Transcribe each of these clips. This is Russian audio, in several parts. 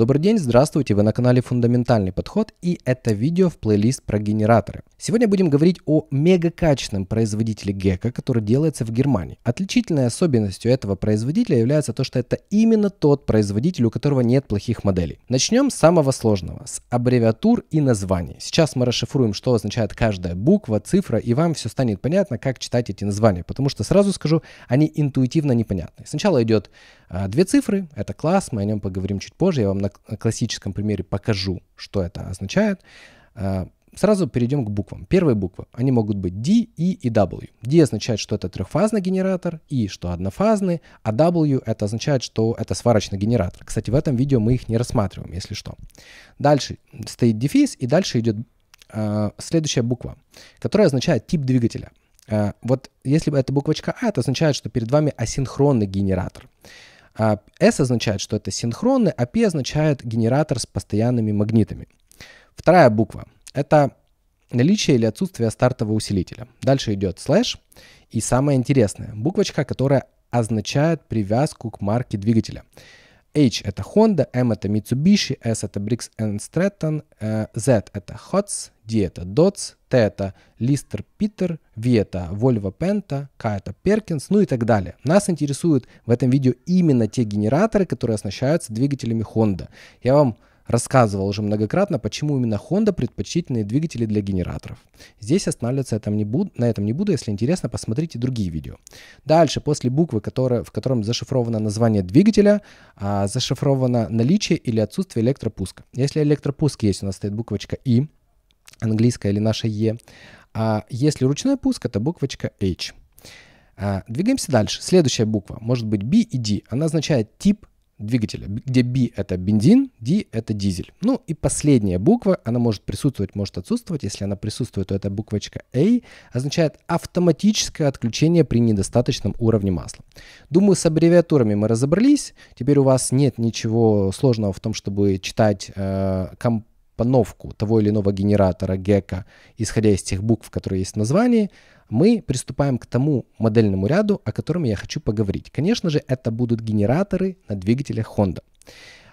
Добрый день, здравствуйте, вы на канале Фундаментальный подход и это видео в плейлист про генераторы. Сегодня будем говорить о мегакачественном производителе Гека, который делается в Германии. Отличительной особенностью этого производителя является то, что это именно тот производитель, у которого нет плохих моделей. Начнем с самого сложного, с аббревиатур и названий. Сейчас мы расшифруем, что означает каждая буква, цифра, и вам все станет понятно, как читать эти названия, потому что сразу скажу, они интуитивно непонятны. Сначала идет а, две цифры — это класс, мы о нем поговорим чуть позже. Я вам на классическом примере покажу, что это означает. А, сразу перейдем к буквам. Первые буквы, они могут быть D, E и W. D означает, что это трехфазный генератор, E, что однофазный, а W это означает, что это сварочный генератор. Кстати, в этом видео мы их не рассматриваем, если что. Дальше стоит дефис, и дальше идет э, а, следующая буква, которая означает тип двигателя. Э, вот если бы это буквочка А, это означает, что перед вами асинхронный генератор. А S означает, что это синхронный, а P означает генератор с постоянными магнитами. Вторая буква — это наличие или отсутствие стартового усилителя. Дальше идет слэш. И самое интересное — буквочка, которая означает привязку к марке двигателя. H это Honda, M это Mitsubishi, S это Briggs and Stratton, э, Z это Hots, D это Dots, T это Lister Peter, V это Volvo Penta, K это Perkins, ну и так далее. Нас интересуют в этом видео именно те генераторы, которые оснащаются двигателями Honda. Я вам рассказывал уже многократно, почему именно Honda предпочтительные двигатели для генераторов. Здесь останавливаться этом не буду, на этом не буду, если интересно, посмотрите другие видео. Дальше, после буквы, которая, в котором зашифровано название двигателя, а, зашифровано наличие или отсутствие электропуска. Если электропуск есть, у нас стоит буквочка «И», английская или наша «Е», а если ручной пуск, это буквочка H. А, двигаемся дальше. Следующая буква может быть B и D. Она означает тип двигателя, где B — это бензин, D — это дизель. Ну и последняя буква, она может присутствовать, может отсутствовать. Если она присутствует, то эта буквочка A означает автоматическое отключение при недостаточном уровне масла. Думаю, с аббревиатурами мы разобрались. Теперь у вас нет ничего сложного в том, чтобы читать э, компоновку того или иного генератора Гека, исходя из тех букв, которые есть в названии мы приступаем к тому модельному ряду, о котором я хочу поговорить. Конечно же, это будут генераторы на двигателях Honda.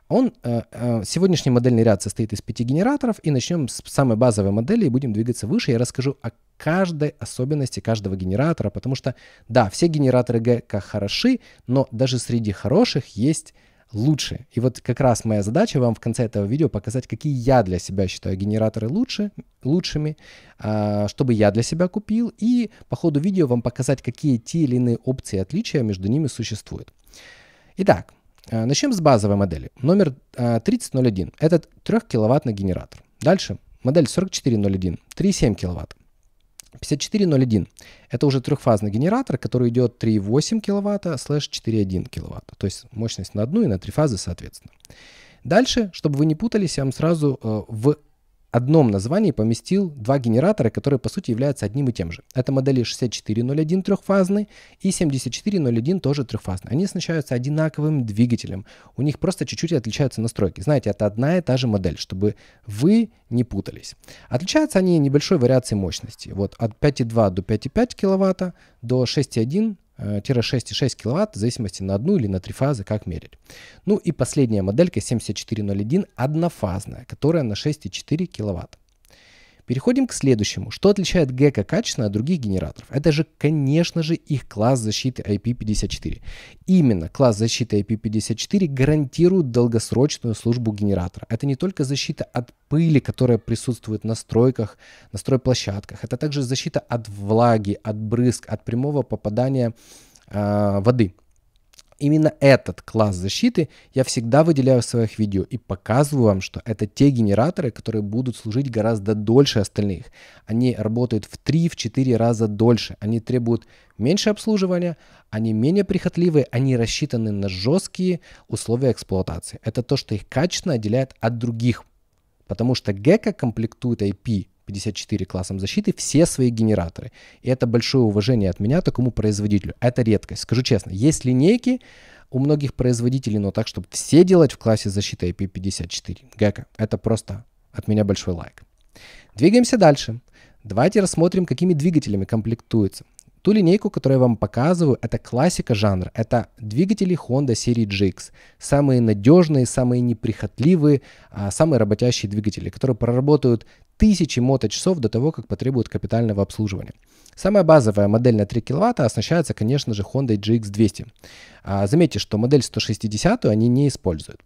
Он, э, э, сегодняшний модельный ряд состоит из пяти генераторов, и начнем с самой базовой модели и будем двигаться выше. Я расскажу о каждой особенности каждого генератора, потому что, да, все генераторы ГК хороши, но даже среди хороших есть лучше. И вот как раз моя задача вам в конце этого видео показать, какие я для себя считаю генераторы лучше, лучшими, а, чтобы я для себя купил, и по ходу видео вам показать, какие те или иные опции отличия между ними существуют. Итак, а, начнем с базовой модели. Номер 3001. Это 3 киловаттный генератор. Дальше модель 4401, 3,7 киловатт 5401 – это уже трехфазный генератор, который идет 3,8 кВт слэш 4,1 кВт. То есть мощность на одну и на три фазы соответственно. Дальше, чтобы вы не путались, я вам сразу э, в одном названии поместил два генератора, которые по сути являются одним и тем же. Это модели 6401 трехфазный и 7401 тоже трехфазный. Они оснащаются одинаковым двигателем. У них просто чуть-чуть отличаются настройки. Знаете, это одна и та же модель, чтобы вы не путались. Отличаются они небольшой вариацией мощности. Вот от 5,2 до 5,5 кВт, до 6,1 6,6 э, кВт, в зависимости на одну или на три фазы, как мерить. Ну и последняя моделька 7401, однофазная, которая на 6,4 кВт. Переходим к следующему. Что отличает Gecko качественно от других генераторов? Это же, конечно же, их класс защиты IP54. Именно класс защиты IP54 гарантирует долгосрочную службу генератора. Это не только защита от пыли, которая присутствует на стройках, на стройплощадках. Это также защита от влаги, от брызг, от прямого попадания э, воды. Именно этот класс защиты я всегда выделяю в своих видео и показываю вам, что это те генераторы, которые будут служить гораздо дольше остальных. Они работают в 3-4 раза дольше, они требуют меньше обслуживания, они менее прихотливые, они рассчитаны на жесткие условия эксплуатации. Это то, что их качественно отделяет от других. Потому что Gecko комплектует IP 54 классом защиты все свои генераторы. И это большое уважение от меня такому производителю. Это редкость. Скажу честно, есть линейки у многих производителей, но так, чтобы все делать в классе защиты IP54. Гека, это просто от меня большой лайк. Двигаемся дальше. Давайте рассмотрим, какими двигателями комплектуется. Ту линейку, которую я вам показываю, это классика жанра. Это двигатели Honda серии GX. Самые надежные, самые неприхотливые, а, самые работящие двигатели, которые проработают тысячи моточасов до того, как потребует капитального обслуживания. Самая базовая модель на 3 кВт оснащается, конечно же, Honda GX200. А, заметьте, что модель 160 они не используют.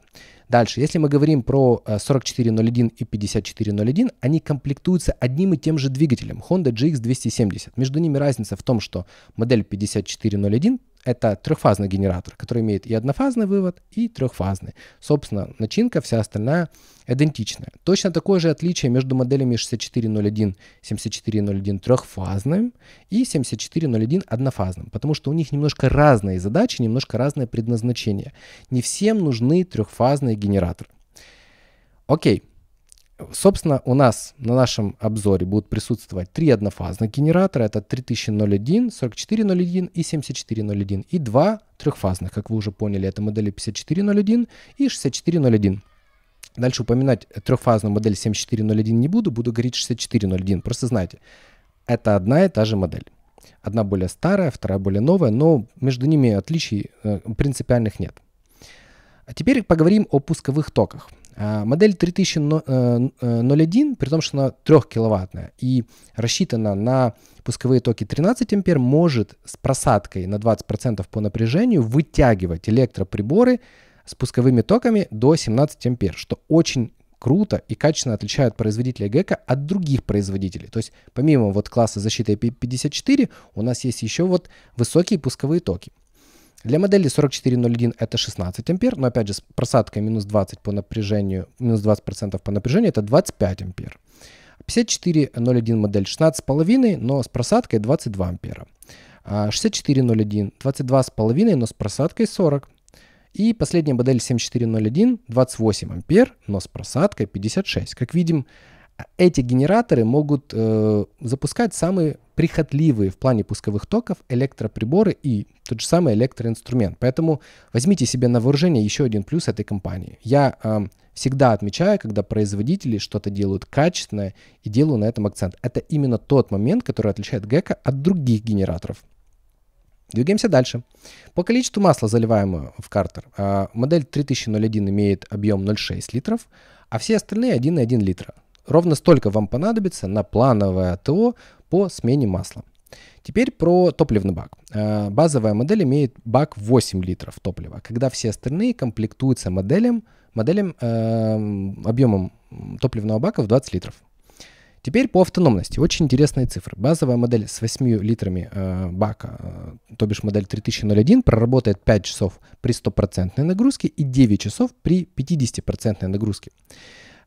Дальше, если мы говорим про 4401 э, и 5401, они комплектуются одним и тем же двигателем Honda GX270. Между ними разница в том, что модель 5401 это трехфазный генератор, который имеет и однофазный вывод, и трехфазный. Собственно, начинка вся остальная идентичная. Точно такое же отличие между моделями 6401, 7401 трехфазным и 7401 однофазным, потому что у них немножко разные задачи, немножко разное предназначение. Не всем нужны трехфазные генераторы. Окей, Собственно, у нас на нашем обзоре будут присутствовать три однофазных генератора. Это 3001, 4401 и 7401. И два трехфазных, как вы уже поняли. Это модели 5401 и 6401. Дальше упоминать трехфазную модель 7401 не буду, буду говорить 6401. Просто знаете, это одна и та же модель. Одна более старая, вторая более новая, но между ними отличий э, принципиальных нет. А теперь поговорим о пусковых токах. А, модель 3001, э, э, при том, что она 3-киловаттная и рассчитана на пусковые токи 13 ампер, может с просадкой на 20% по напряжению вытягивать электроприборы с пусковыми токами до 17 ампер, что очень круто и качественно отличает производителя ГЭКа от других производителей. То есть помимо вот класса защиты IP54 у нас есть еще вот высокие пусковые токи. Для модели 4401 это 16 ампер, но опять же с просадкой минус 20 по напряжению, минус 20% по напряжению это 25 ампер. 5401 модель 16,5, но с просадкой 22 ампера. 6401 а, 22,5, но с просадкой 40. И последняя модель 7401 28 ампер, но с просадкой 56. Как видим, эти генераторы могут э, запускать самые прихотливые в плане пусковых токов электроприборы и тот же самый электроинструмент. Поэтому возьмите себе на вооружение еще один плюс этой компании. Я э, всегда отмечаю, когда производители что-то делают качественное и делаю на этом акцент. Это именно тот момент, который отличает ГЭКА от других генераторов. Двигаемся дальше. По количеству масла, заливаемого в картер, э, модель 3001 имеет объем 0,6 литров, а все остальные 1,1 литра. Ровно столько вам понадобится на плановое ТО по смене масла. Теперь про топливный бак. Э, базовая модель имеет бак 8 литров топлива, когда все остальные комплектуются моделям, моделям э, объемом топливного бака в 20 литров. Теперь по автономности. Очень интересные цифры. Базовая модель с 8 литрами э, бака, э, то бишь модель 3001, проработает 5 часов при 100% нагрузке и 9 часов при 50% нагрузке.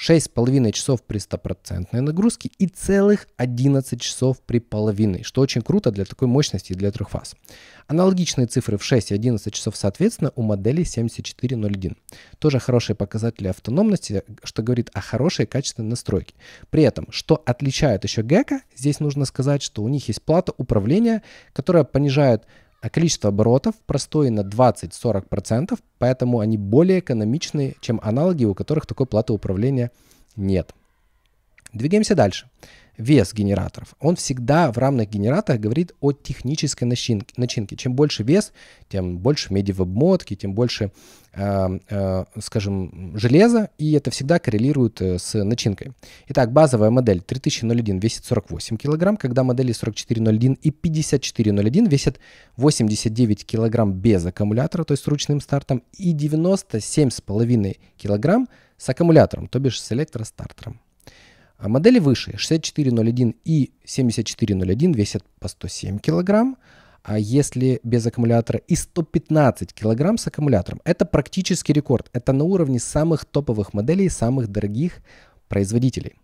6,5 часов при 100% нагрузке и целых 11 часов при половиной, что очень круто для такой мощности и для трехфаз. Аналогичные цифры в 6 и 11 часов соответственно у модели 7401. Тоже хорошие показатели автономности, что говорит о хорошей качественной настройке. При этом, что отличает еще Gecko, здесь нужно сказать, что у них есть плата управления, которая понижает а количество оборотов простое на 20-40%, поэтому они более экономичны, чем аналоги, у которых такой платы управления нет. Двигаемся дальше. Вес генераторов. Он всегда в равных генераторах говорит о технической начинке. начинке. Чем больше вес, тем больше меди в обмотке, тем больше, э, э, скажем, железа, и это всегда коррелирует э, с начинкой. Итак, базовая модель 3001 весит 48 кг, когда модели 4401 и 5401 весят 89 кг без аккумулятора, то есть с ручным стартом, и 97,5 кг с аккумулятором, то бишь с электростартером. А модели выше, 6401 и 7401 весят по 107 килограмм, а если без аккумулятора и 115 килограмм с аккумулятором. Это практически рекорд. Это на уровне самых топовых моделей, самых дорогих производителей.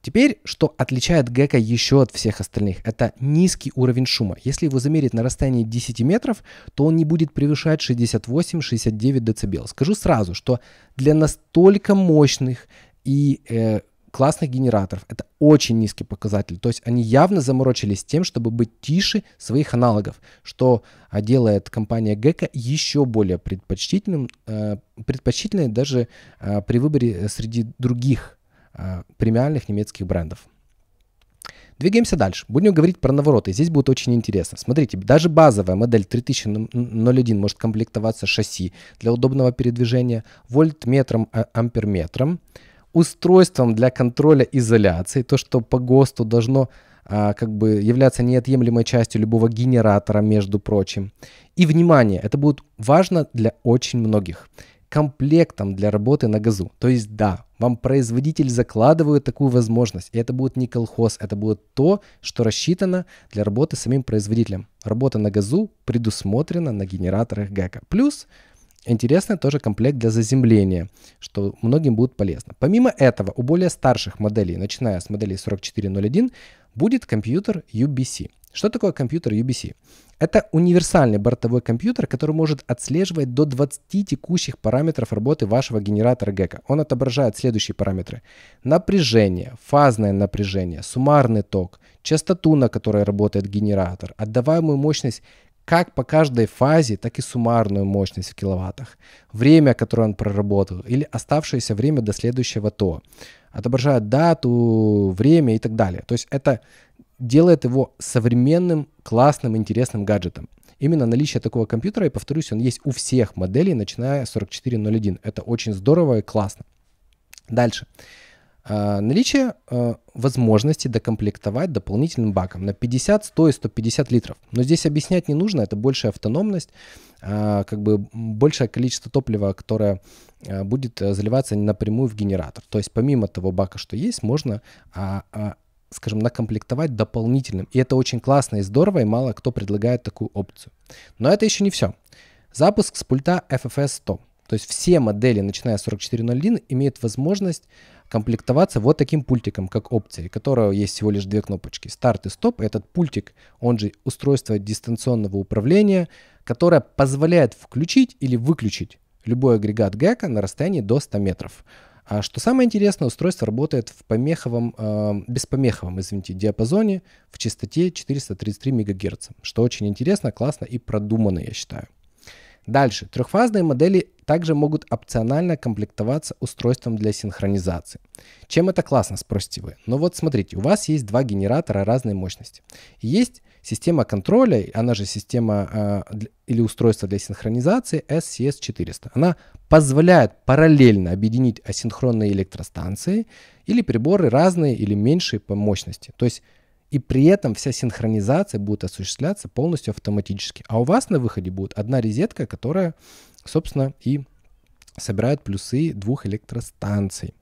Теперь, что отличает Гека еще от всех остальных, это низкий уровень шума. Если его замерить на расстоянии 10 метров, то он не будет превышать 68-69 дБ. Скажу сразу, что для настолько мощных и э, классных генераторов это очень низкий показатель. То есть они явно заморочились тем, чтобы быть тише своих аналогов, что делает компания Гека еще более предпочтительным, э, предпочтительной даже э, при выборе э, среди других премиальных немецких брендов. Двигаемся дальше. Будем говорить про навороты. Здесь будет очень интересно. Смотрите, даже базовая модель 3001 может комплектоваться шасси для удобного передвижения, вольтметром, а, амперметром. метром устройством для контроля изоляции, то, что по ГОСТу должно а, как бы являться неотъемлемой частью любого генератора, между прочим. И внимание, это будет важно для очень многих комплектом для работы на газу. То есть да, вам производитель закладывает такую возможность. И это будет не колхоз, это будет то, что рассчитано для работы самим производителем. Работа на газу предусмотрена на генераторах ГЭКа. Плюс Интересный тоже комплект для заземления, что многим будет полезно. Помимо этого, у более старших моделей, начиная с моделей 4401, будет компьютер UBC. Что такое компьютер UBC? Это универсальный бортовой компьютер, который может отслеживать до 20 текущих параметров работы вашего генератора ГЭКа. Он отображает следующие параметры. Напряжение, фазное напряжение, суммарный ток, частоту, на которой работает генератор, отдаваемую мощность как по каждой фазе, так и суммарную мощность в киловаттах, время, которое он проработал, или оставшееся время до следующего ТО, отображает дату, время и так далее. То есть это делает его современным, классным, интересным гаджетом. Именно наличие такого компьютера, и повторюсь, он есть у всех моделей, начиная с 4401. Это очень здорово и классно. Дальше. Дальше. Э, наличие э, возможности докомплектовать дополнительным баком на 50, 100 и 150 литров. Но здесь объяснять не нужно, это большая автономность, э, как бы большее количество топлива, которое будет заливаться напрямую в генератор. То есть помимо того бака, что есть, можно а, а, скажем, накомплектовать дополнительным. И это очень классно и здорово, и мало кто предлагает такую опцию. Но это еще не все. Запуск с пульта FFS 100. То есть все модели, начиная с 4401, имеют возможность комплектоваться вот таким пультиком, как опция, которого есть всего лишь две кнопочки. Старт и стоп. Этот пультик, он же устройство дистанционного управления, которое позволяет включить или выключить любой агрегат ГЭКа на расстоянии до 100 метров. А что самое интересное, устройство работает в помеховом, э, беспомеховом, извините, диапазоне в частоте 433 МГц, что очень интересно, классно и продумано, я считаю. Дальше. Трехфазные модели также могут опционально комплектоваться устройством для синхронизации. Чем это классно, спросите вы? Но ну вот смотрите, у вас есть два генератора разной мощности. Есть система контроля, она же система э, или устройство для синхронизации SCS400. Она позволяет параллельно объединить асинхронные электростанции или приборы разные или меньшие по мощности. То есть и при этом вся синхронизация будет осуществляться полностью автоматически. А у вас на выходе будет одна резетка, которая собственно, и собирают плюсы двух электростанций.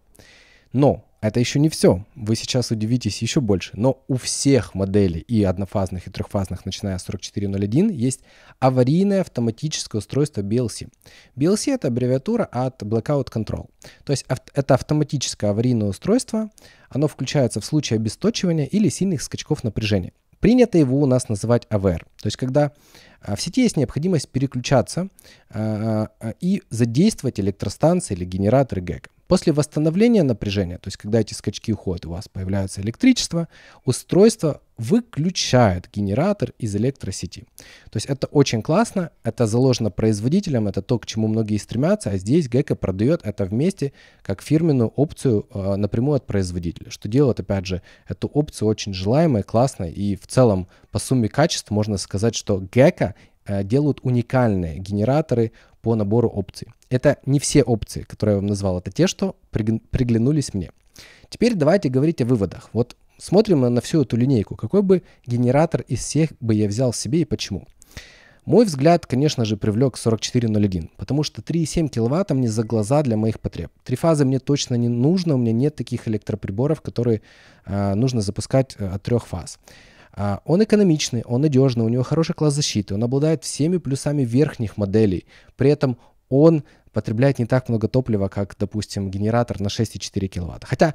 Но это еще не все. Вы сейчас удивитесь еще больше. Но у всех моделей и однофазных, и трехфазных, начиная с 4401, есть аварийное автоматическое устройство BLC. BLC — это аббревиатура от Blackout Control. То есть это автоматическое аварийное устройство. Оно включается в случае обесточивания или сильных скачков напряжения. Принято его у нас называть AVR, То есть когда а, в сети есть необходимость переключаться а, а, и задействовать электростанции или генераторы ГЭК. После восстановления напряжения, то есть когда эти скачки уходят, у вас появляется электричество, устройство выключает генератор из электросети. То есть это очень классно, это заложено производителем, это то, к чему многие стремятся, а здесь Гека продает это вместе как фирменную опцию э, напрямую от производителя, что делает, опять же, эту опцию очень желаемой, классной, и в целом по сумме качеств можно сказать, что Гека э, делают уникальные генераторы по набору опций. Это не все опции, которые я вам назвал, это те, что приглянулись мне. Теперь давайте говорить о выводах. Вот смотрим на всю эту линейку. Какой бы генератор из всех бы я взял себе и почему? Мой взгляд, конечно же, привлек 4401, потому что 3,7 кВт мне за глаза для моих потреб. Три фазы мне точно не нужно, у меня нет таких электроприборов, которые э, нужно запускать э, от трех фаз. Э, он экономичный, он надежный, у него хороший класс защиты, он обладает всеми плюсами верхних моделей. При этом он потребляет не так много топлива, как, допустим, генератор на 6,4 кВт. Хотя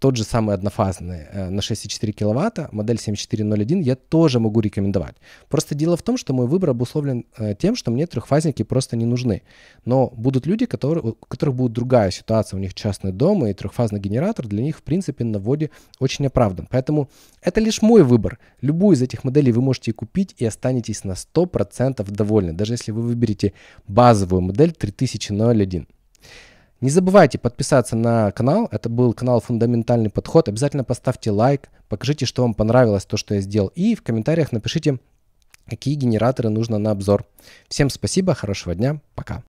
тот же самый однофазный э, на 6,4 кВт, модель 7401, я тоже могу рекомендовать. Просто дело в том, что мой выбор обусловлен э, тем, что мне трехфазники просто не нужны. Но будут люди, которые, у которых будет другая ситуация, у них частный дом и трехфазный генератор для них, в принципе, на вводе очень оправдан. Поэтому это лишь мой выбор. Любую из этих моделей вы можете купить и останетесь на 100% довольны, даже если вы выберете базовую модель 3001. Не забывайте подписаться на канал. Это был канал «Фундаментальный подход». Обязательно поставьте лайк, покажите, что вам понравилось, то, что я сделал. И в комментариях напишите, какие генераторы нужно на обзор. Всем спасибо, хорошего дня, пока.